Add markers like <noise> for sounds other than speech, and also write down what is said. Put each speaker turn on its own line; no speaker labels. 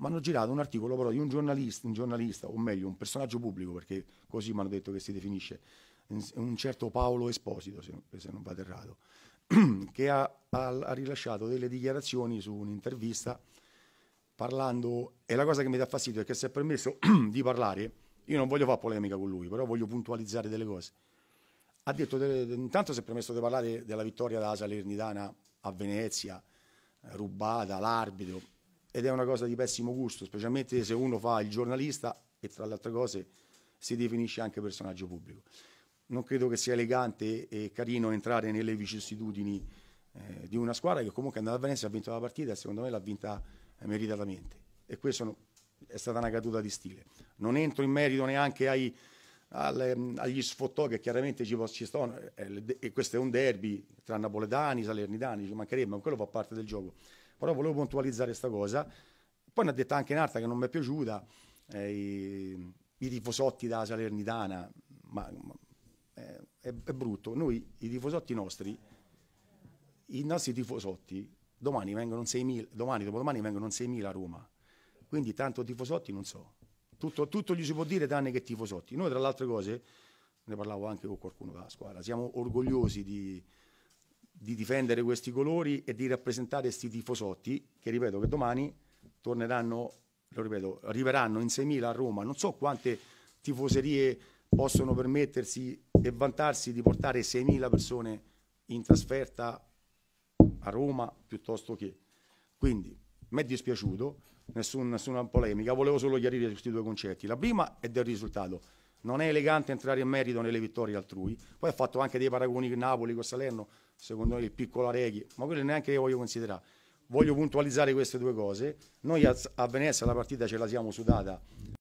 mi hanno girato un articolo però di un giornalista, un giornalista, o meglio un personaggio pubblico, perché così mi hanno detto che si definisce, un certo Paolo Esposito, se, se non vado errato, <clears throat> che ha, ha, ha rilasciato delle dichiarazioni su un'intervista parlando, e la cosa che mi dà fastidio è che si è permesso <clears throat> di parlare, io non voglio fare polemica con lui, però voglio puntualizzare delle cose. Ha detto, intanto si è permesso di parlare della vittoria della Salernitana a Venezia, rubata, l'arbitro, ed è una cosa di pessimo gusto, specialmente se uno fa il giornalista e tra le altre cose si definisce anche personaggio pubblico. Non credo che sia elegante e carino entrare nelle vicissitudini eh, di una squadra che comunque è andata a Venezia, ha vinto la partita e secondo me l'ha vinta eh, meritatamente. E questa è stata una caduta di stile. Non entro in merito neanche ai, alle, ehm, agli sfottò che chiaramente ci, ci sono, eh, e questo è un derby tra napoletani, salernitani, ci mancherebbe, ma quello fa parte del gioco però volevo puntualizzare questa cosa. Poi ne ha detta anche un'altra che non mi è piaciuta, eh, i, i tifosotti da Salernitana, ma, ma eh, è, è, brutto. Noi, i tifosotti nostri, i nostri tifosotti, domani vengono 6.000, domani, dopodomani vengono 6.000 a Roma, quindi tanto tifosotti non so. Tutto, tutto gli si può dire tranne che tifosotti. Noi tra le altre cose, ne parlavo anche con qualcuno della squadra, siamo orgogliosi di, di difendere questi colori e di rappresentare questi tifosotti che ripeto che domani torneranno, lo ripeto, arriveranno in 6.000 a Roma, non so quante tifoserie possono permettersi e vantarsi di portare 6.000 persone in trasferta a Roma piuttosto che. Quindi mi è dispiaciuto, nessun, nessuna polemica, volevo solo chiarire questi due concetti. La prima è del risultato non è elegante entrare in merito nelle vittorie altrui. Poi ha fatto anche dei paragoni con Napoli, con Salerno, secondo me il piccolo Areghi, ma quello neanche io voglio considerare. Voglio puntualizzare queste due cose. Noi a, a Venezia la partita ce la siamo sudata